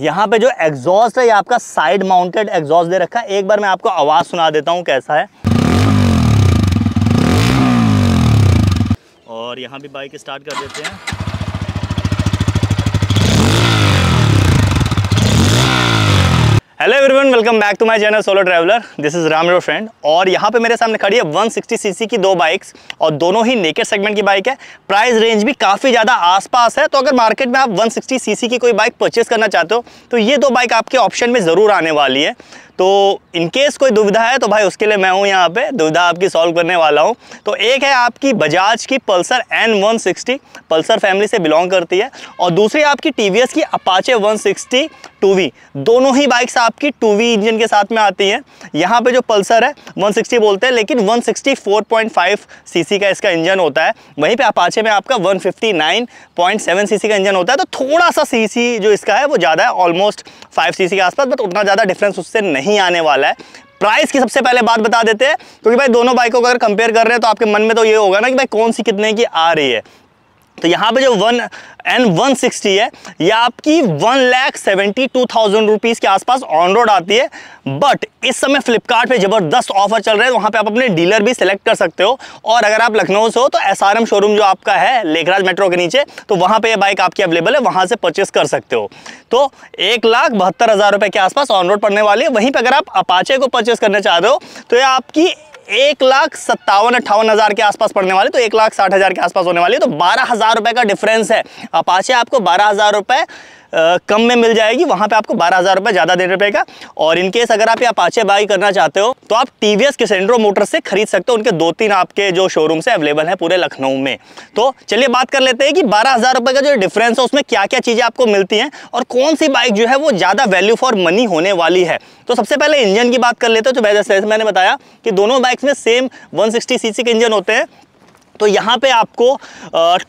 यहाँ पे जो एग्जॉस्ट है ये आपका साइड माउंटेड एग्जॉस्ट दे रखा है एक बार मैं आपको आवाज़ सुना देता हूँ कैसा है और यहाँ भी बाइक स्टार्ट कर देते हैं hello everyone welcome back to my channel solo traveller this is Ram your friend और यहाँ पे मेरे सामने खड़ी है 160 सीसी की दो बाइक्स और दोनों ही नेकेड सेगमेंट की बाइक है प्राइस रेंज भी काफ़ी ज़्यादा आसपास है तो अगर मार्केट में आप 160 सीसी की कोई बाइक परचेस करना चाहते हो तो ये दो बाइक आपके ऑप्शन में ज़रूर आने वाली है तो इनकेस कोई दुविधा है तो भाई उसके लिए मैं हूँ यहाँ पे दुविधा आपकी सॉल्व करने वाला हूँ तो एक है आपकी बजाज की Pulsar N one Pulsar family से बिलोंग करती है और दूसरी आपकी टी की अपाचे 160 टू वी दोनों ही बाइक्स आपकी टू वी इंजन के साथ में आती हैं यहाँ पे जो पल्सर है 160 बोलते हैं लेकिन 164.5 सीसी का इसका इंजन होता है वहीं पे अपाचे में आपका 159.7 सीसी का इंजन होता है तो थोड़ा सा सीसी जो इसका है वो ज़्यादा है ऑलमोस्ट फाइव सी के आसपास बट उतना ज़्यादा डिफरेंस उससे नहीं आने वाला है प्राइस की सबसे पहले बात बता देते हैं क्योंकि भाई दोनों बाइकों को अगर कंपेयर कर रहे हैं तो आपके मन में तो ये होगा ना कि भाई कौन सी कितने की आ रही है तो यहाँ पे जो वन एन वन सिक्सटी है ये आपकी one lakh seventy two thousand rupees के आसपास ऑन रोड आती है बट इस समय फ्लिपकार्ट पे ज़बरदस्त ऑफर चल रहे हैं तो वहाँ पे आप अपने डीलर भी सिलेक्ट कर सकते हो और अगर आप लखनऊ से हो तो एम शोरूम जो आपका है लेखराज मेट्रो के नीचे तो वहाँ पर यह बाइक आपकी अवेलेबल है वहाँ से परचेस कर सकते हो तो एक लाख बहत्तर हज़ार रुपये के आसपास ऑन रोड पड़ने वाली है वहीं पर अगर आप अपाचे को परचेस करना चाह रहे हो तो ये आपकी एक लाख सत्तावन अट्ठावन हज़ार के आसपास पड़ने वाले तो एक लाख साठ हज़ार के आसपास होने वाली तो बारह हज़ार रुपए का डिफरेंस है अपाचे आपको बारह हज़ार रुपए कम में मिल जाएगी वहाँ पे आपको बारह हज़ार रुपये ज़्यादा देना पड़ेगा और इनकेस अगर आप यहाँ पाचे बाई करना चाहते हो तो आप टी वी किसेंड्रो मोटर से खरीद सकते हो उनके दो तीन आपके जो शोरूम से अवेलेबल हैं पूरे लखनऊ में तो चलिए बात कर लेते हैं कि बारह हज़ार रुपये का जो डिफरेंस है उसमें क्या क्या चीज़ें आपको मिलती हैं और कौन सी बाइक जो है वो ज़्यादा वैल्यू फॉर मनी होने वाली है तो सबसे पहले इंजन की बात कर लेते हो तो वैसे मैंने बताया कि दोनों बाइक्स में सेम वन सिक्सटी के इंजन होते हैं तो यहाँ पे आपको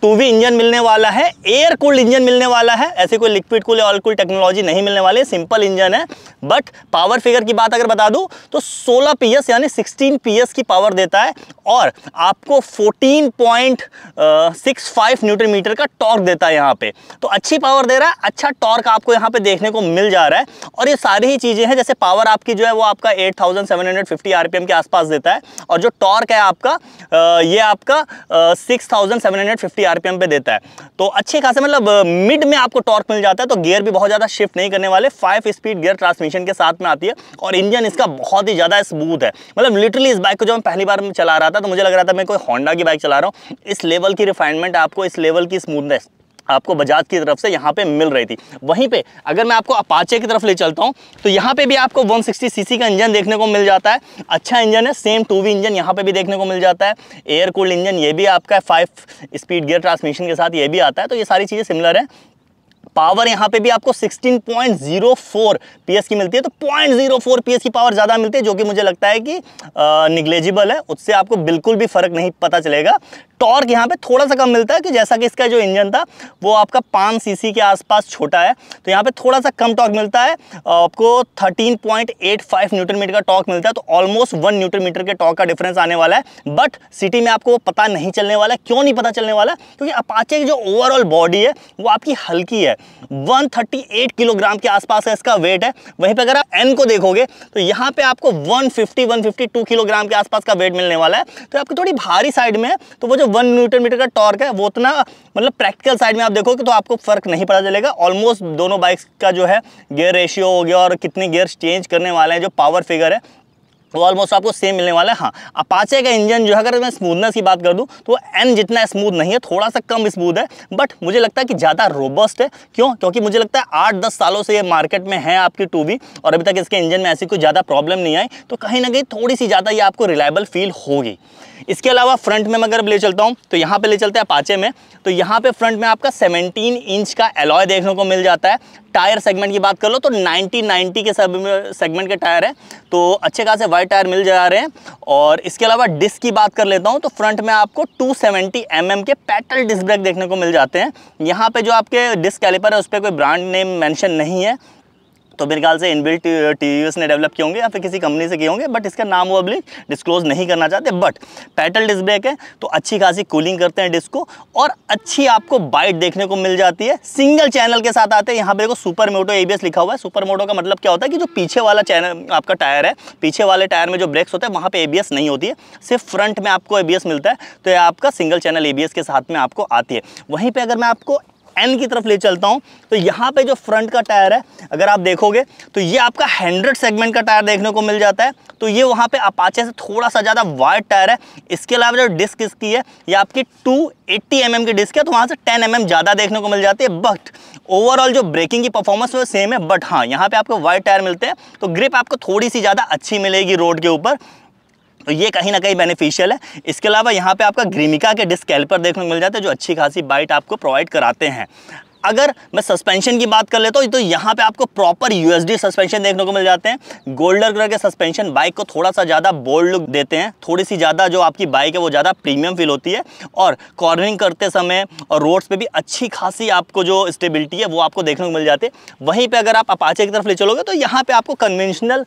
टू वी इंजन मिलने वाला है एयर कूल्ड इंजन मिलने वाला है ऐसे कोई liquid cool all cool technology नहीं मिलने वाली सिंपल इंजन है बट पावर फिगर की बात अगर बता दूँ तो 16 पीएस यानी 16 पीएस की पावर देता है और आपको 14.65 न्यूटन मीटर का टॉर्क देता है यहाँ पे तो अच्छी पावर दे रहा है अच्छा टॉर्क आपको यहाँ पे देखने को मिल जा रहा है और ये सारी ही चीज़ें हैं जैसे पावर आपकी जो है वो आपका एट थाउजेंड के आसपास देता है और जो टॉर्क है आपका ये आपका सिक्स थाउजेंड पे देता है तो अच्छे खासे मतलब मिड में आपको टॉर्क मिल जाता है तो गियर भी बहुत ज़्यादा शिफ्ट नहीं करने वाले फाइव स्पीड गियर ट्रांसमिशन के साथ में आती है और इंजन इसका बहुत ही ज़्यादा स्मूथ है मतलब लिटरली इस बाइक को जब मैं पहली बार चला रहा था तो मुझे लग रहा था मैं कोई होंडा की बाइक चला रहा हूँ इस लेवल की रिफाइनमेंट आपको इस लेवल की स्मूथनेस आपको बजाज की तरफ से यहाँ पे मिल रही थी वहीं पे अगर मैं आपको अपाचे की तरफ ले चलता हूँ तो यहाँ पे भी आपको 160 सीसी का इंजन देखने को मिल जाता है अच्छा इंजन है सेम टू वी इंजन यहाँ पे भी देखने को मिल जाता है एयर कूल्ड इंजन ये भी आपका है फाइव स्पीड गियर ट्रांसमिशन के साथ ये भी आता है तो ये सारी चीज़ें सिमिलर है पावर यहाँ पे भी आपको 16.04 पॉइंट की मिलती है तो 0.04 जीरो की पावर ज़्यादा मिलती है जो कि मुझे लगता है कि निग्लेजिबल है उससे आपको बिल्कुल भी फर्क नहीं पता चलेगा टॉर्क यहाँ पे थोड़ा सा कम मिलता है कि जैसा कि इसका जो इंजन था वो आपका पाँच सीसी के आसपास छोटा है तो यहाँ पे थोड़ा सा कम टॉर्क मिलता है आपको 13.85 न्यूटन मीटर का टॉर्क मिलता है तो ऑलमोस्ट वन न्यूटन मीटर के टॉर्क का डिफरेंस आने वाला है बट सिटी में आपको वो पता नहीं चलने वाला क्यों नहीं पता चलने वाला क्योंकि अपाचे की जो ओवरऑल बॉडी है वो आपकी हल्की है वन किलोग्राम के आसपास इसका वेट है वहीं पर अगर आप एन को देखोगे तो यहाँ पे आपको वन फिफ्टी किलोग्राम के आसपास का वेट मिलने वाला है तो आपकी थोड़ी भारी साइड में है तो वो जो वन न्यूटन मीटर का टॉर्क है वो उतना मतलब प्रैक्टिकल साइड में आप देखोगे तो आपको फर्क नहीं पता चलेगा ऑलमोस्ट दोनों बाइक्स का जो है गेयर रेशियो हो गया और कितने गेयर चेंज करने वाले हैं जो पावर फिगर है वो ऑलमोस्ट आपको सेम मिलने वाला है हाँ अपाचे का इंजन जो है अगर मैं स्मूथनेस की बात कर दूँ तो एन जितना स्मूथ नहीं है थोड़ा सा कम स्मूथ है बट मुझे लगता है कि ज़्यादा रोबस्ट है क्यों क्योंकि मुझे लगता है आठ दस सालों से ये मार्केट में है आपकी टू वी और अभी तक इसके इंजन में ऐसी कोई ज़्यादा प्रॉब्लम नहीं आई तो कहीं ना कहीं थोड़ी सी ज़्यादा ये आपको रिलायबल फील होगी इसके अलावा फ्रंट में मैं अगर ले चलता हूँ तो यहाँ पे ले चलते हैं पाचे में तो यहाँ पे फ्रंट में आपका 17 इंच का एलॉय देखने को मिल जाता है टायर सेगमेंट की बात कर लो तो 90 90 के सब सेगमेंट के टायर है तो अच्छे खासे वाइट टायर मिल जा रहे हैं और इसके अलावा डिस्क की बात कर लेता हूँ तो फ्रंट में आपको टू सेवेंटी mm के पैटल डिस्क ब्रेक देखने को मिल जाते हैं यहाँ पे जो आपके डिस्क कैलिपर है उस पर कोई ब्रांड नेम मैंशन नहीं है तो मेरे ख्याल से इनबिल्ट टी ने डेवलप किए होंगे या फिर किसी कंपनी से किए होंगे बट इसका नाम वो अभी डिस्क्लोज नहीं करना चाहते बट पैटल डिस्क ब्रेक है तो अच्छी खासी कूलिंग करते हैं डिस्क को और अच्छी आपको बाइट देखने को मिल जाती है सिंगल चैनल के साथ आते हैं यहाँ पर सुपर मोटो ए लिखा हुआ है सुपर मोटो का मतलब क्या होता है कि जो पीछे वाला चैनल आपका टायर है पीछे वाले टायर में जो ब्रेक्स होते हैं वहाँ पर ए नहीं होती है सिर्फ फ्रंट में आपको ए मिलता है तो यह आपका सिंगल चैनल ए के साथ में आपको आती है वहीं पर अगर मैं आपको एन की तरफ ले चलता हूँ तो यहाँ पे जो फ्रंट का टायर है अगर आप देखोगे तो ये आपका हंड्रेड सेगमेंट का टायर देखने को मिल जाता है तो ये वहाँ पे अपाचे से थोड़ा सा ज़्यादा वाइड टायर है इसके अलावा जो डिस्क इसकी है ये आपकी टू एट्टी एम की डिस्क है तो वहाँ से टेन एम mm ज़्यादा देखने को मिल जाती है बट ओवरऑल जो ब्रेकिंग की परफॉर्मेंस वो सेम है बट हाँ यहाँ पे आपको वाइड टायर मिलते हैं तो ग्रिप आपको थोड़ी सी ज़्यादा अच्छी मिलेगी रोड के ऊपर तो ये कहीं ना कहीं बेनिफिशियल है इसके अलावा यहाँ पे आपका ग्रीमिका के डिस्कैल्पर देखने को मिल जाते हैं जो अच्छी खासी बाइट आपको प्रोवाइड कराते हैं अगर मैं सस्पेंशन की बात कर लेता हूँ तो यहाँ पे आपको प्रॉपर यूएसडी सस्पेंशन देखने को मिल जाते हैं गोल्डर कलर के सस्पेंशन बाइक को थोड़ा सा ज़्यादा बोल्ड लुक देते हैं थोड़ी सी ज़्यादा जो आपकी बाइक है वो ज़्यादा प्रीमियम फील होती है और कॉर्नरिंग करते समय और रोड्स पे भी अच्छी खासी आपको जो स्टेबिलिटी है वो आपको देखने को मिल जाती है वहीं पर अगर आप अपाचे की तरफ ले चलोगे तो यहाँ पर आपको कन्वेंशनल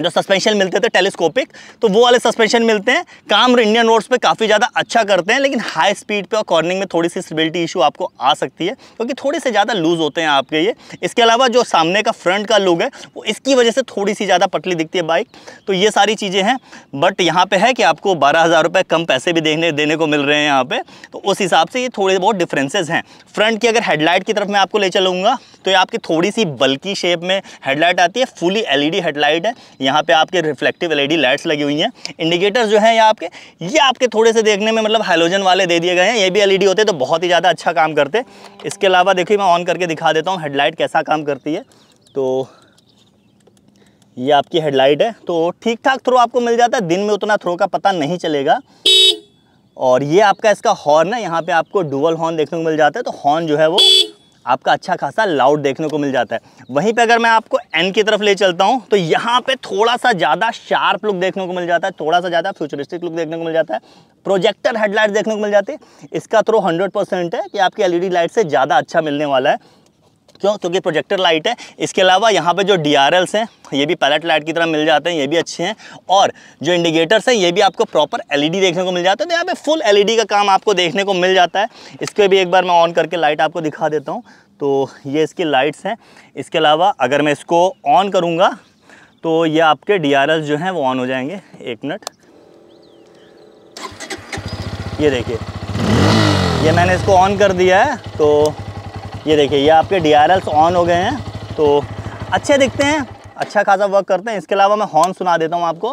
जो सस्पेंशन मिलते थे टेलीस्कोपिक तो वो वाले सस्पेंशन मिलते हैं काम इंडियन रोड्स पे काफ़ी ज़्यादा अच्छा करते हैं लेकिन हाई स्पीड पे और कॉर्निंग में थोड़ी सी स्टेबिलिटी इशू आपको आ सकती है क्योंकि थोड़े से ज़्यादा लूज़ होते हैं आपके ये इसके अलावा जो सामने का फ्रंट का लुक है वो इसकी वजह से थोड़ी सी ज़्यादा पतली दिखती है बाइक तो ये सारी चीज़ें हैं बट यहाँ पर है कि आपको बारह हज़ार कम पैसे भी देखने देने को मिल रहे हैं यहाँ पर तो उस हिसाब से ये थोड़े बहुत डिफ्रेंसेज हैं फ्रंट की अगर हेडलाइट की तरफ मैं आपको ले चलूँगा तो ये आपकी थोड़ी सी बल्कि शेप में हेडलाइट आती है फुली एल हेडलाइट है यहाँ पे आपके रिफ्लेक्टिव एलईडी लाइट्स लगी हुई हैं इंडिकेटर्स जो हैं ये आपके ये आपके थोड़े से देखने में मतलब हाइलोजन वाले दे दिए गए हैं ये भी एलईडी होते तो बहुत ही ज़्यादा अच्छा काम करते इसके अलावा देखिए मैं ऑन करके दिखा देता हूँ हेडलाइट कैसा काम करती है तो ये आपकी हेडलाइट है तो ठीक ठाक थ्रो आपको मिल जाता है दिन में उतना थ्रो का पता नहीं चलेगा और ये आपका इसका हॉर्न है यहाँ पे आपको डुबल हॉर्न देखने को मिल जाता है तो हॉर्न जो है वो आपका अच्छा खासा लाउड देखने को मिल जाता है वहीं पे अगर मैं आपको एन की तरफ ले चलता हूँ तो यहाँ पे थोड़ा सा ज़्यादा शार्प लुक देखने को मिल जाता है थोड़ा सा ज़्यादा फ्यूचरिस्टिक लुक देखने को मिल जाता है प्रोजेक्टर हेडलाइट देखने को मिल जाती है इसका थ्रो हंड्रेड है कि आपकी एल लाइट से ज़्यादा अच्छा मिलने वाला है क्यों क्योंकि प्रोजेक्टर लाइट है इसके अलावा यहाँ पर जो डी आर एल्स हैं ये भी पैलेट लाइट की तरह मिल जाते हैं ये भी अच्छे हैं और जो इंडिकेटर्स हैं ये भी आपको प्रॉपर एलईडी देखने को मिल जाता है तो यहाँ पे फुल एलईडी का काम आपको देखने को मिल जाता है इसके भी एक बार मैं ऑन करके लाइट आपको दिखा देता हूँ तो ये इसकी लाइट्स हैं इसके अलावा अगर मैं इसको ऑन करूँगा तो ये आपके डी जो हैं वो ऑन हो जाएंगे एक मिनट ये देखिए ये मैंने इसको ऑन कर दिया है तो ये देखिए ये आपके डी ऑन हो गए हैं तो अच्छे दिखते हैं अच्छा खासा वर्क करते हैं इसके अलावा मैं हॉर्न सुना देता हूँ आपको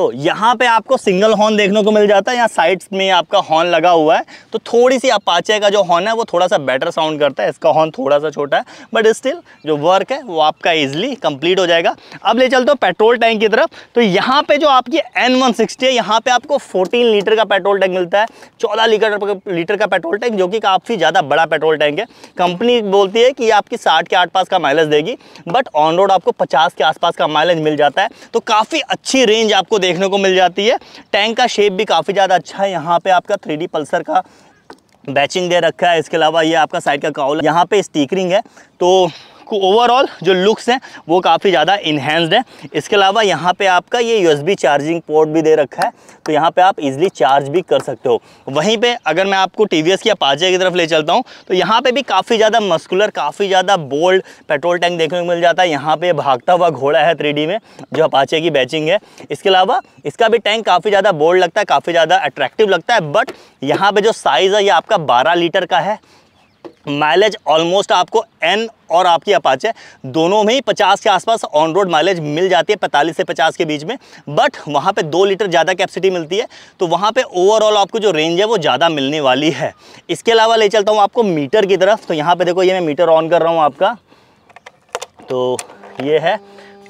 तो यहाँ पे आपको सिंगल हॉर्न देखने को मिल जाता है यहाँ साइड्स में आपका हॉर्न लगा हुआ है तो थोड़ी सी अपाचे का जो हॉर्न है वो थोड़ा सा बेटर साउंड करता है इसका हॉर्न थोड़ा सा छोटा है बट स्टिल जो वर्क है वो आपका इजिली कंप्लीट हो जाएगा अब ले चलते हो पेट्रोल टैंक की तरफ तो यहाँ पे जो आपकी एन वन सिक्सटी है यहाँ पे आपको फोर्टीन लीटर का पेट्रोल टैंक मिलता है चौदह लीटर लीटर का पेट्रोल टैंक जो कि काफ़ी ज़्यादा बड़ा पेट्रोल टैंक है कंपनी बोलती है कि आपकी साठ के आठ का माइलेज देगी बट ऑन रोड आपको पचास के आसपास का माइलेज मिल जाता है तो काफ़ी अच्छी रेंज आपको देख देखने को मिल जाती है टैंक का शेप भी काफ़ी ज़्यादा अच्छा है यहाँ पे आपका थ्री पल्सर का बैचिंग दे रखा है इसके अलावा ये आपका साइड का काउल यहाँ पे स्टीकरिंग है तो आपको ओवरऑल जो लुक्स हैं वो काफ़ी ज़्यादा इन्हेंस्ड है इसके अलावा यहाँ पे आपका ये यू चार्जिंग पोर्ट भी दे रखा है तो यहाँ पे आप इजीली चार्ज भी कर सकते हो वहीं पे अगर मैं आपको टी वी की अपाचे की तरफ ले चलता हूँ तो यहाँ पर भी काफ़ी ज़्यादा मस्कुलर काफ़ी ज़्यादा बोल्ड पेट्रोल टैंक देखने को मिल जाता है यहाँ पर भागता हुआ घोड़ा है थ्री में जो अपाचे की बैचिंग है इसके अलावा इसका भी टैंक काफ़ी ज़्यादा बोल्ड लगता है काफ़ी ज़्यादा अट्रैक्टिव लगता है बट यहाँ पर जो साइज़ है ये आपका बारह लीटर का है माइलेज ऑलमोस्ट आपको एन और आपकी अपाचे दोनों में ही 50 के आसपास ऑन रोड माइलेज मिल जाती है 45 से 50 के बीच में बट वहाँ पे दो लीटर ज़्यादा कैपेसिटी मिलती है तो वहाँ पे ओवरऑल आपको जो रेंज है वो ज़्यादा मिलने वाली है इसके अलावा ले चलता हूँ आपको मीटर की तरफ तो यहाँ पर देखो ये मैं मीटर ऑन कर रहा हूँ आपका तो ये है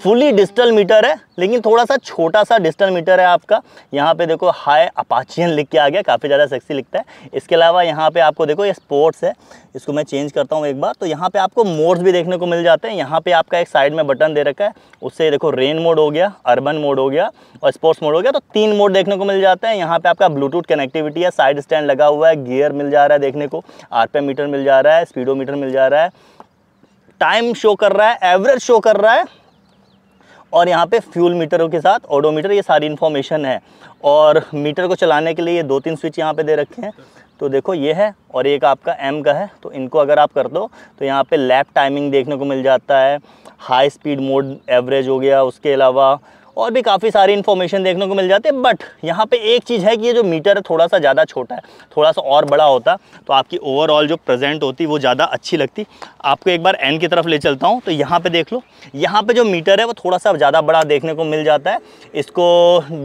फुली डिजिटल मीटर है लेकिन थोड़ा सा छोटा सा डिजिटल मीटर है आपका यहाँ पे देखो हाई अपाचियन लिख के आ गया काफ़ी ज़्यादा सेक्सी लिखता है इसके अलावा यहाँ पे आपको देखो ये स्पोर्ट्स है इसको मैं चेंज करता हूँ एक बार तो यहाँ पे आपको मोड्स भी देखने को मिल जाते हैं यहाँ पे आपका एक साइड में बटन दे रखा है उससे देखो रेन मोड हो गया अर्बन मोड हो गया और स्पोर्ट्स मोड हो गया तो तीन मोड देखने को मिल जाते हैं यहाँ पर आपका ब्लूटूथ कनेक्टिविटी है साइड स्टैंड लगा हुआ है गियर मिल जा रहा है देखने को आर मीटर मिल जा रहा है मीटर मिल जा रहा है टाइम शो कर रहा है एवरेज शो कर रहा है और यहाँ पे फ्यूल मीटरों के साथ ऑडोमीटर ये सारी इन्फॉर्मेशन है और मीटर को चलाने के लिए ये दो तीन स्विच यहाँ पे दे रखे हैं तो देखो ये है और एक आपका एम का है तो इनको अगर आप कर दो तो यहाँ पे लैप टाइमिंग देखने को मिल जाता है हाई स्पीड मोड एवरेज हो गया उसके अलावा और भी काफ़ी सारी इन्फॉर्मेशन देखने को मिल जाती है बट यहाँ पे एक चीज़ है कि ये जो मीटर है थोड़ा सा ज़्यादा छोटा है थोड़ा सा और बड़ा होता तो आपकी ओवरऑल जो प्रेजेंट होती वो ज़्यादा अच्छी लगती आपको एक बार एन की तरफ ले चलता हूँ तो यहाँ पर देख लो यहाँ पर जो मीटर है वो थोड़ा सा ज़्यादा बड़ा देखने को मिल जाता है इसको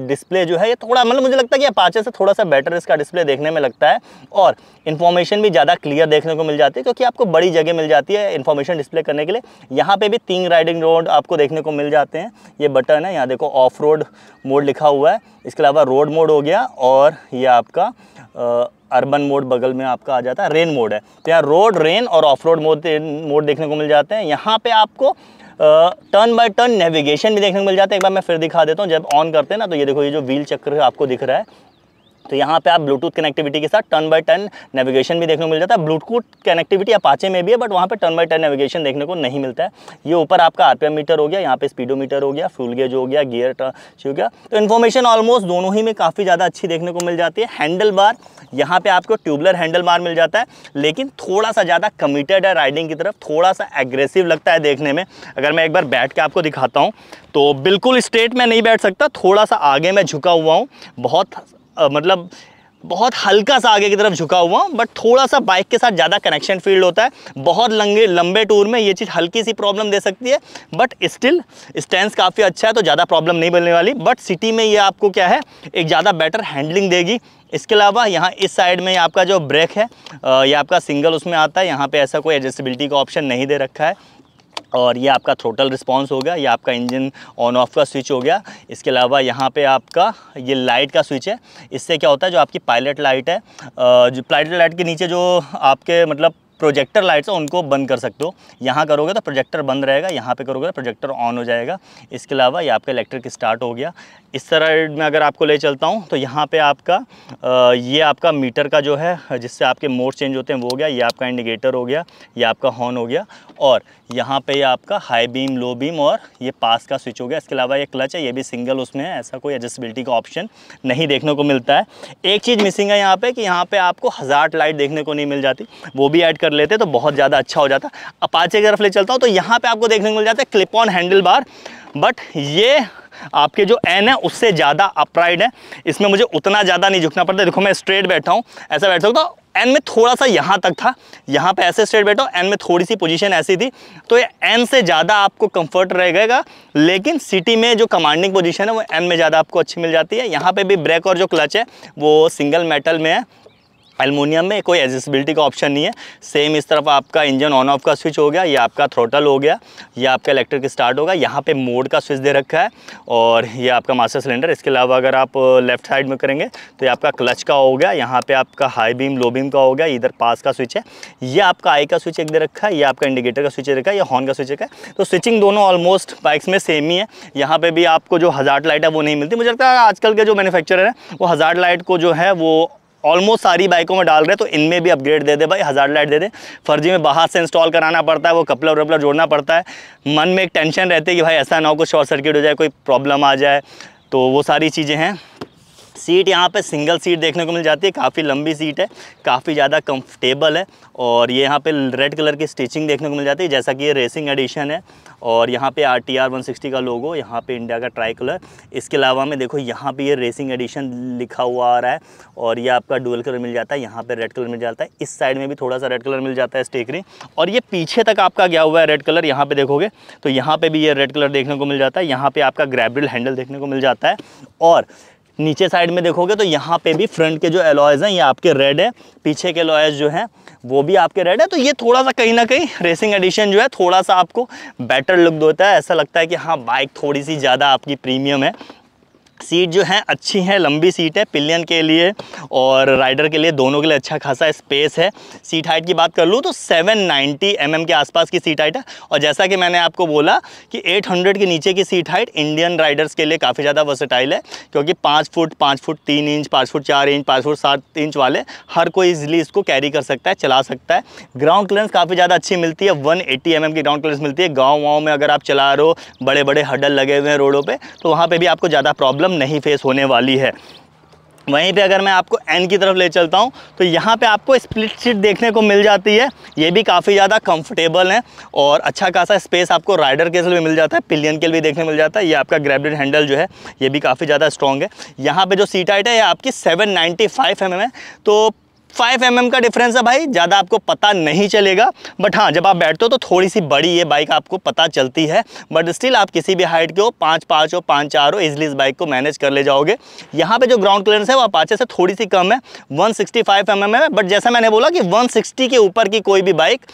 डिस्प्ले जो है ये थोड़ा मतलब मुझे लगता है कि अपाचे से थोड़ा सा बेटर इसका डिस्प्ले देखने में लगता है और इन्फॉर्मेशन भी ज़्यादा क्लियर देखने को मिल जाती है क्योंकि आपको बड़ी जगह मिल जाती है इन्फॉर्मेशन डिस्प्ले करने के लिए यहाँ पर भी तीन राइडिंग रोड आपको देखने को मिल जाते हैं ये बटन है यहाँ देखो आपको ऑफ रोड मोड लिखा हुआ है इसके अलावा रोड मोड हो गया और ये आपका अर्बन मोड बगल में आपका आ जाता है रेन मोड है तो यहाँ रोड रेन और ऑफ रोड मोड मोड देखने को मिल जाते हैं यहाँ पे आपको टर्न बाय टर्न नेविगेशन भी देखने को मिल जाता है एक बार मैं फिर दिखा देता हूँ जब ऑन करते हैं ना तो ये देखो ये जो व्हील चक्र आपको दिख रहा है तो यहाँ पे आप ब्लूटूथ कनेक्टिविटी के साथ टर्न बाय टर्न नेविगेशन भी देखने को मिल जाता है ब्लूटूथ कनेक्टिविटी अपाचे में भी है बट वहाँ पे टर्न बाय टर्न नेविगेशन देखने को नहीं मिलता है ये ऊपर आपका आरपीएम मीटर हो गया यहाँ पे स्पीडोमीटर हो गया फ्यूल गेज हो गया गियर टर्च हो गया तो इन्फॉर्मेशन ऑलमोस्ट दोनों ही में काफ़ी ज़्यादा अच्छी देखने को मिल जाती है हैंडल बार यहाँ पे आपको ट्यूबलर हैंडल बार मिल जाता है लेकिन थोड़ा सा ज़्यादा कमिटेड है राइडिंग की तरफ थोड़ा सा एग्रेसिव लगता है देखने में अगर मैं एक बार बैठ के आपको दिखाता हूँ तो बिल्कुल स्ट्रेट में नहीं बैठ सकता थोड़ा सा आगे मैं झुका हुआ हूँ बहुत मतलब बहुत हल्का सा आगे की तरफ झुका हुआ हूँ बट थोड़ा सा बाइक के साथ ज़्यादा कनेक्शन फील्ड होता है बहुत लंबे लंबे टूर में ये चीज़ हल्की सी प्रॉब्लम दे सकती है बट स्टिल स्टैंड काफ़ी अच्छा है तो ज़्यादा प्रॉब्लम नहीं बनने वाली बट सिटी में ये आपको क्या है एक ज़्यादा बेटर हैंडलिंग देगी इसके अलावा यहाँ इस साइड में आपका जो ब्रेक है ये आपका सिंगल उसमें आता है यहाँ पर ऐसा कोई एडजस्टेबिलिटी का ऑप्शन नहीं दे रखा है और ये आपका थ्रोटल रिस्पॉन्स हो गया ये आपका इंजन ऑन ऑफ का स्विच हो गया इसके अलावा यहाँ पे आपका ये लाइट का स्विच है इससे क्या होता है जो आपकी पायलट लाइट है जो पायलट लाइट के नीचे जो आपके मतलब प्रोजेक्टर लाइट्स हैं उनको बंद कर सकते हो यहाँ करोगे तो प्रोजेक्टर बंद रहेगा यहाँ पे करोगे तो प्रोजेक्टर ऑन हो जाएगा इसके अलावा ये आपका इलेक्ट्रिक स्टार्ट हो गया इस साइड में अगर आपको ले चलता हूँ तो यहाँ पे आपका ये आपका मीटर का जो है जिससे आपके मोड चेंज होते हैं वो हो गया ये आपका इंडिकेटर हो गया ये आपका हॉर्न हो गया और यहाँ पर आपका हाई बीम लो बीम और ये पास का स्विच हो गया इसके अलावा ये क्लच है ये भी सिंगल उसमें है ऐसा कोई एडजस्टबिलिटी का ऑप्शन नहीं देखने को मिलता है एक चीज़ मिसिंग है यहाँ पर कि यहाँ पर आपको हज़ार लाइट देखने को नहीं मिल जाती वो भी ऐड कर लेते तो बहुत ज़्यादा अच्छा हो जाता अपाचे की तरफ ले चलता हूँ तो यहाँ पर आपको देखने को मिल जाता है clip on handlebar but ये आपके जो एन है उससे ज़्यादा अपराइड है इसमें मुझे उतना ज़्यादा नहीं झुकना पड़ता देखो मैं स्ट्रेट बैठा हूँ ऐसा बैठ सकता हूँ एन में थोड़ा सा यहाँ तक था यहाँ पे ऐसे स्ट्रेट बैठो एन में थोड़ी सी पोजीशन ऐसी थी तो ये एन से ज़्यादा आपको कंफर्ट रहेगा लेकिन सिटी में जो कमांडिंग पोजीशन है वो एन में ज़्यादा आपको अच्छी मिल जाती है यहाँ पे भी ब्रेक और जो क्लच है वो सिंगल मेटल में है एलमोनियम में कोई एडजस्टबिलिटी का ऑप्शन नहीं है सेम इस तरफ आपका इंजन ऑन ऑफ का स्विच हो गया या आपका थ्रोटल हो गया या आपका इलेक्ट्रिक स्टार्ट होगा यहाँ पे मोड का स्विच दे रखा है और ये आपका मास्टर सिलेंडर इसके अलावा अगर आप लेफ्ट साइड में करेंगे तो ये आपका क्लच का हो गया यहाँ पे आपका हाई बीम लो बीम का हो गया इधर पास का स्विच है यह आपका आई का स्विच एक दे रखा है या आपका इंडिकेटर का स्विच रखा है या हॉर्न का स्विच रखा है तो स्विचिंग दोनों ऑलमोस्ट बाइक्स में सेम ही है यहाँ पर भी आपको जो हज़ार लाइट है वो नहीं मिलती मुझे लगता है आजकल के जो मैनुफैक्चरर हैं वो हज़ार लाइट को जो है वो ऑलमोस्ट सारी बाइकों में डाल रहे हैं तो इनमें भी अपग्रेड दे दे भाई हज़ार लाइट दे दे फर्जी में बाहर से इंस्टॉल कराना पड़ता है वो कपलर वपलर जोड़ना पड़ता है मन में एक टेंशन रहती है कि भाई ऐसा ना हो कुछ शॉर्ट सर्किट हो जाए कोई प्रॉब्लम आ जाए तो वो सारी चीज़ें हैं सीट यहाँ पे सिंगल सीट देखने को मिल जाती है काफ़ी लंबी सीट है काफ़ी ज़्यादा कंफर्टेबल है और ये यहाँ पे रेड कलर की स्टिचिंग देखने को मिल जाती है जैसा कि ये रेसिंग एडिशन है और यहाँ पे R T R one sixty का लोगो यहाँ पे इंडिया का ट्राई कलर इसके अलावा में देखो यहाँ पे ये रेसिंग एडिशन लिखा हुआ आ रहा है और ये आपका डुअल कलर मिल जाता है यहाँ पे रेड कलर मिल जाता है इस साइड में भी थोड़ा सा रेड कलर मिल जाता है स्टेकरी और ये पीछे तक आपका गया हुआ है रेड कलर यहाँ पर देखोगे तो यहाँ पर भी ये रेड कलर देखने को मिल जाता है यहाँ पर आपका ग्रेबरल हैंडल देखने को मिल जाता है और नीचे साइड में देखोगे तो यहाँ पे भी फ्रंट के जो एलॉयज़ हैं ये आपके रेड है पीछे के एलॉयज़ जो हैं वो भी आपके रेड है तो ये थोड़ा सा कहीं ना कहीं रेसिंग एडिशन जो है थोड़ा सा आपको बेटर लुक देता है ऐसा लगता है कि हाँ बाइक थोड़ी सी ज़्यादा आपकी प्रीमियम है सीट जो है अच्छी है लंबी सीट है पिलियन के लिए और राइडर के लिए दोनों के लिए अच्छा खासा स्पेस है सीट हाइट की बात कर लूँ तो 790 नाइन्टी mm के आसपास की सीट हाइट है और जैसा कि मैंने आपको बोला कि 800 के नीचे की सीट हाइट इंडियन राइडर्स के लिए काफ़ी ज़्यादा वर्सटाइल है क्योंकि पाँच फुट पाँच फुट तीन इंच पाँच फुट चार इंच पाँच फुट सात इंच वाले हर कोई ईजिली इसको कैरी कर सकता है चला सकता है ग्राउंड क्लियरेंस काफ़ी ज़्यादा अच्छी मिलती है वन एट्टी mm की ग्राउंड क्लियरेंस मिलती है गाँव वाँव में अगर आप चला रहे हो बड़े बड़े हडल लगे हुए हैं रोडों पर तो वहाँ पर भी आपको ज़्यादा प्रॉब्लम प्रॉब्लम नहीं फेस होने वाली है वहीं पे अगर मैं आपको एन की तरफ ले चलता हूँ तो यहाँ पे आपको स्प्लिट सीट देखने को मिल जाती है ये भी काफ़ी ज़्यादा कंफर्टेबल है और अच्छा खासा स्पेस आपको राइडर के लिए मिल जाता है पिलियन के लिए भी देखने मिल जाता है ये आपका ग्रेबडेड हैंडल जो है ये भी काफ़ी ज़्यादा स्ट्रॉन्ग है यहाँ पे जो सीट हाइट है ये आपकी सेवन नाइन्टी फाइव है तो फाइव एम mm का डिफरेंस है भाई ज़्यादा आपको पता नहीं चलेगा बट हाँ जब आप बैठते हो तो थोड़ी सी बड़ी ये बाइक आपको पता चलती है बट स्टिल आप किसी भी हाइट के हो पाँच पाँच हो पाँच चार हो इजली इस बाइक को मैनेज कर ले जाओगे यहाँ पे जो ग्राउंड क्लियरेंस है वो अपाचे से थोड़ी सी कम है 165 सिक्सटी mm है बट जैसा मैंने बोला कि वन के ऊपर की कोई भी बाइक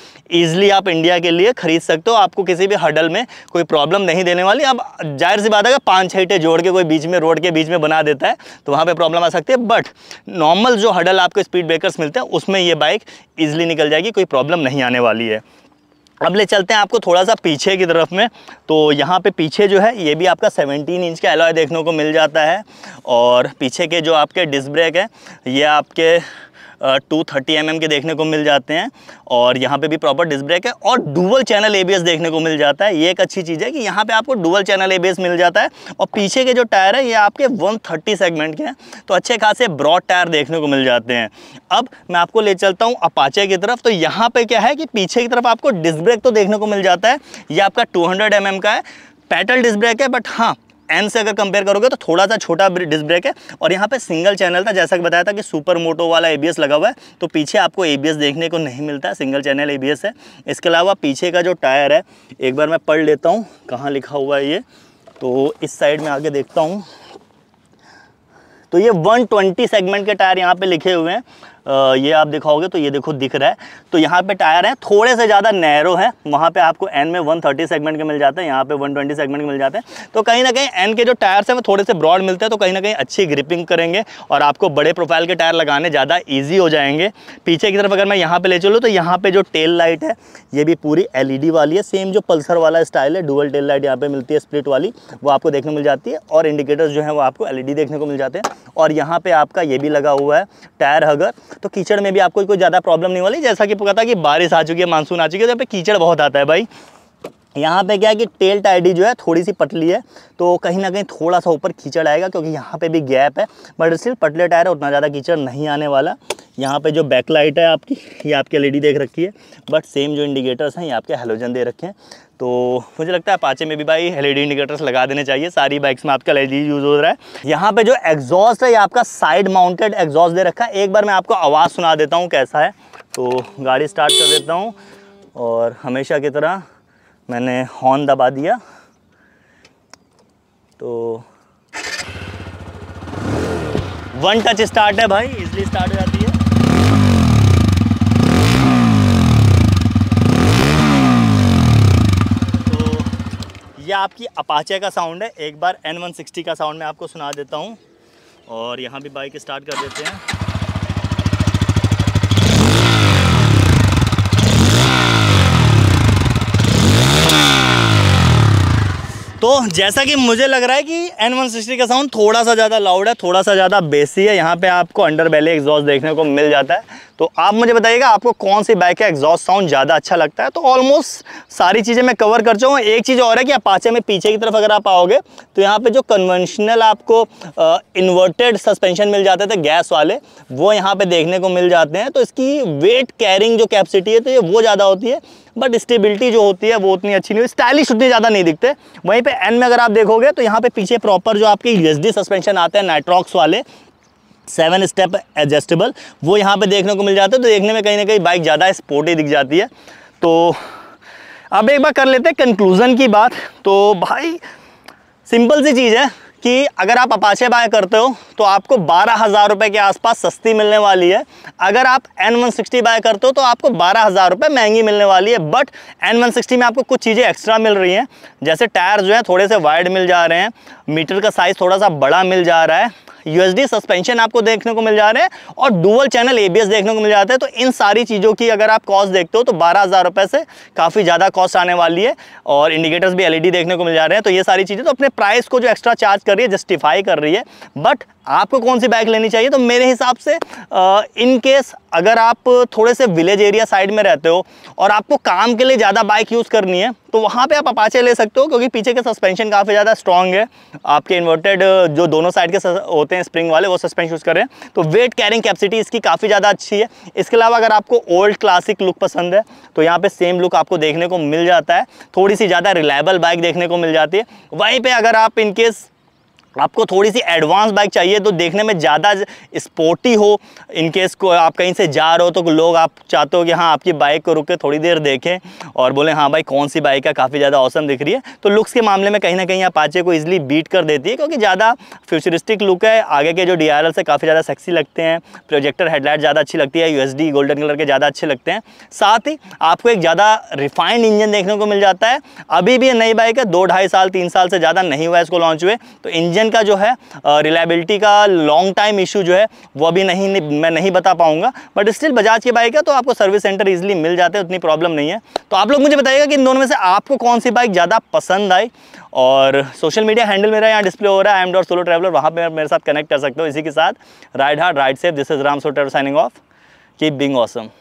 ईजिली आप इंडिया के लिए खरीद सकते हो आपको किसी भी हडल में कोई प्रॉब्लम नहीं देने वाली अब जाहिर सी बात है पाँच छीटे जोड़ के कोई बीच में रोड के बीच में बना देता है तो वहाँ पर प्रॉब्लम आ सकती है बट नॉर्मल जो हडल आपको स्पीड ब्रेकर फीचर्स मिलते हैं उसमें ये बाइक ईजिली निकल जाएगी कोई प्रॉब्लम नहीं आने वाली है अब ले चलते हैं आपको थोड़ा सा पीछे की तरफ में तो यहाँ पे पीछे जो है ये भी आपका 17 इंच का एलॉय देखने को मिल जाता है और पीछे के जो आपके डिस्क ब्रेक है ये आपके टू थर्टी एम के देखने को मिल जाते हैं और यहाँ पे भी प्रॉपर डिस्क ब्रेक है और डुबल चैनल ए देखने को मिल जाता है ये एक अच्छी चीज़ है कि यहाँ पे आपको डुबल चैनल ए मिल जाता है और पीछे के जो टायर है ये आपके वन सेगमेंट के हैं तो अच्छे खासे ब्रॉड टायर देखने को मिल जाते हैं अब मैं आपको ले चलता हूँ अपाचे की तरफ तो यहाँ पर क्या है कि पीछे की तरफ आपको डिस्क ब्रेक तो देखने को मिल जाता है ये आपका टू हंड्रेड mm का है पैटल डिस्क ब्रेक है बट हाँ एन से अगर कंपेयर करोगे तो थोड़ा सा छोटा डिस्क ब्रेक है और यहाँ पे सिंगल चैनल था जैसा कि बताया था कि सुपर मोटो वाला ए लगा हुआ है तो पीछे आपको ए देखने को नहीं मिलता सिंगल चैनल ए है इसके अलावा पीछे का जो टायर है एक बार मैं पढ़ लेता हूँ कहाँ लिखा हुआ है ये तो इस साइड में आगे देखता हूँ तो ये वन सेगमेंट के टायर यहाँ पे लिखे हुए हैं ये आप दिखाओगे तो ये देखो दिख रहा है तो यहाँ पे टायर हैं थोड़े से ज़्यादा नैरो हैं वहाँ पे आपको एन में 130 सेगमेंट के मिल जाते हैं यहाँ पे 120 सेगमेंट के मिल जाते हैं तो कहीं ना कहीं एन के जो टायर्स हैं वो थोड़े से ब्रॉड मिलते हैं तो कहीं ना कहीं अच्छी ग्रिपिंग करेंगे और आपको बड़े प्रोफाइल के टायर लगाने ज़्यादा ईजी हो जाएंगे पीछे की तरफ अगर मैं यहाँ पर ले चलूँ तो यहाँ पर जो टेल लाइट है ये भी पूरी एल वाली है सेम जो पल्सर वाला स्टाइल है डुअल टेल लाइट यहाँ पर मिलती है स्प्लिट वाली वो आपको देखने मिल जाती है और इंडिकेटर्स जो है वो आपको एल देखने को मिल जाते हैं और यहाँ पर आपका ये भी लगा हुआ है टायर हगर तो कीचड़ में भी आपको कोई ज़्यादा प्रॉब्लम नहीं वाली जैसा कि पता था कि बारिश आ चुकी है मानसून आ चुकी है तो यहाँ कीचड़ बहुत आता है भाई यहाँ पे क्या है कि टेल टाइडी जो है थोड़ी सी पतली है तो कहीं ना कहीं थोड़ा सा ऊपर कीचड़ आएगा क्योंकि यहाँ पे भी गैप है बट स्टिल पतले टायर है उतना ज़्यादा कीचड़ नहीं आने वाला यहाँ पे जो बैक लाइट है आपकी ये आपकी एलईडी देख रखी है बट सेम जो इंडिकेटर्स हैं ये आपके हेलोजन दे रखे हैं तो मुझे लगता है पाचे में भी भाई एल ई इंडिकेटर्स लगा देने चाहिए सारी बाइक्स में आपका एल यूज़ e हो रहा है यहाँ पे जो एग्जॉस्ट है ये आपका साइड माउंटेड एग्जॉस्ट दे रखा है एक बार मैं आपको आवाज़ सुना देता हूँ कैसा है तो गाड़ी स्टार्ट कर देता हूँ और हमेशा की तरह मैंने हॉर्न दबा दिया तो वन टच स्टार्ट है भाई इजली स्टार्ट हो जाती है ये आपकी अपाचे का साउंड है एक बार एन वन सिक्सटी का साउंड मैं आपको सुना देता हूँ और यहाँ भी बाइक स्टार्ट कर देते हैं तो जैसा कि मुझे लग रहा है कि एन वन सिक्सटी का साउंड थोड़ा सा ज़्यादा लाउड है थोड़ा सा ज़्यादा बेसी है यहाँ पे आपको अंडर बैले एग्जॉस्ट देखने को मिल जाता है तो आप मुझे बताइएगा आपको कौन सी बाइक का एग्जॉस्ट साउंड ज़्यादा अच्छा लगता है तो ऑलमोस्ट सारी चीज़ें मैं कवर कर चुका हूँ एक चीज़ और है कि आप पाचे में पीछे की तरफ अगर आप आओगे तो यहाँ पर जो कन्वेंशनल आपको इन्वर्टेड सस्पेंशन मिल जाते थे गैस वाले वो यहाँ पर देखने को मिल जाते हैं तो इसकी वेट कैरिंग जो कैपेसिटी है तो ये वो ज़्यादा होती है बट स्टेबिलिटी जो होती है वो उतनी अच्छी नहीं होती स्टाइलिश उतनी ज़्यादा नहीं दिखते वहीं पे एन में अगर आप देखोगे तो यहाँ पे पीछे प्रॉपर जो आपके यस सस्पेंशन आते हैं नाइट्रॉक्स वाले सेवन स्टेप एडजस्टेबल वो यहाँ पर देखने को मिल जाते हैं तो देखने में कहीं ना कहीं बाइक ज़्यादा स्पोर्टी दिख जाती है तो अब एक बार कर लेते हैं कंक्लूज़न की बात तो भाई सिंपल सी चीज़ है कि अगर आप अपाचे बाय करते हो तो आपको बारह हज़ार रुपये के आसपास सस्ती मिलने वाली है अगर आप एन वन सिक्सटी बाय करते हो तो आपको बारह हज़ार रुपये महंगी मिलने वाली है बट एन वन सिक्सटी में आपको कुछ चीज़ें एक्स्ट्रा मिल रही हैं जैसे टायर जो है थोड़े से वाइड मिल जा रहे हैं मीटर का साइज़ थोड़ा सा बड़ा मिल जा रहा है यूएसडी सस्पेंशन आपको देखने को मिल जा रहे हैं और डुअल चैनल एबीएस देखने को मिल जाता है तो इन सारी चीज़ों की अगर आप कॉस्ट देखते हो तो बारह हज़ार रुपये से काफ़ी ज़्यादा कॉस्ट आने वाली है और इंडिकेटर्स भी एलईडी e देखने को मिल जा रहे हैं तो ये सारी चीज़ें तो अपने प्राइस को जो एक्स्ट्रा चार्ज कर रही है जस्टिफाई कर रही है बट आपको कौन सी बाइक लेनी चाहिए तो मेरे हिसाब से इनकेस अगर आप थोड़े से विलेज एरिया साइड में रहते हो और आपको काम के लिए ज़्यादा बाइक यूज़ करनी है तो वहाँ पे आप अपाचे ले सकते हो क्योंकि पीछे के सस्पेंशन काफ़ी ज़्यादा स्ट्रॉन्ग है आपके इन्वर्टेड जो दोनों साइड के होते हैं स्प्रिंग वाले वो सस्पेंशन यूज़ करें तो वेट कैरिंग कैपेसिटी इसकी काफ़ी ज़्यादा अच्छी है इसके अलावा अगर आपको ओल्ड क्लासिक लुक पसंद है तो यहाँ पर सेम लुक आपको देखने को मिल जाता है थोड़ी सी ज़्यादा रिलायबल बाइक देखने को मिल जाती है वहीं पर अगर आप इनकेस आपको थोड़ी सी एडवांस बाइक चाहिए तो देखने में ज़्यादा स्पोर्टी हो इनकेस को आप कहीं से जा रहे हो तो लोग आप चाहते हो कि हाँ आपकी बाइक को रुक के थोड़ी देर देखें और बोले हाँ भाई कौन सी बाइक है काफ़ी ज़्यादा औसम दिख रही है तो लुक्स के मामले में कहीं ना कहीं आप पाचे को इजिली बीट कर देती है क्योंकि ज़्यादा फ्यूचरिस्टिक लुक है आगे के जो डी आर से काफ़ी ज़्यादा सेक्सी लगते हैं प्रोजेक्टर हेडलाइट ज़्यादा अच्छी लगती है यू गोल्डन कलर के ज़्यादा अच्छे लगते हैं साथ ही आपको एक ज़्यादा रिफाइंड इंजन देखने को मिल जाता है अभी भी नई बाइक है दो ढाई साल तीन साल से ज़्यादा नहीं हुआ इसको लॉन्च हुए तो इंजन इंजन का जो है रिलायबिलिटी का लॉन्ग टाइम इशू जो है वो अभी नहीं मैं नहीं बता पाऊंगा बट स्टिल बजाज की बाइक है तो आपको सर्विस सेंटर इजिली मिल जाते हैं उतनी प्रॉब्लम नहीं है तो आप लोग मुझे बताइएगा कि इन दोनों में से आपको कौन सी बाइक ज़्यादा पसंद आई और सोशल मीडिया हैंडल मेरा यहाँ डिस्प्ले हो रहा है एम डॉट सोलो ट्रेवलर वहाँ पर मेरे साथ कनेक्ट कर सकते हो इसी के साथ ride hard ride safe this is Ram सोटर signing off keep being awesome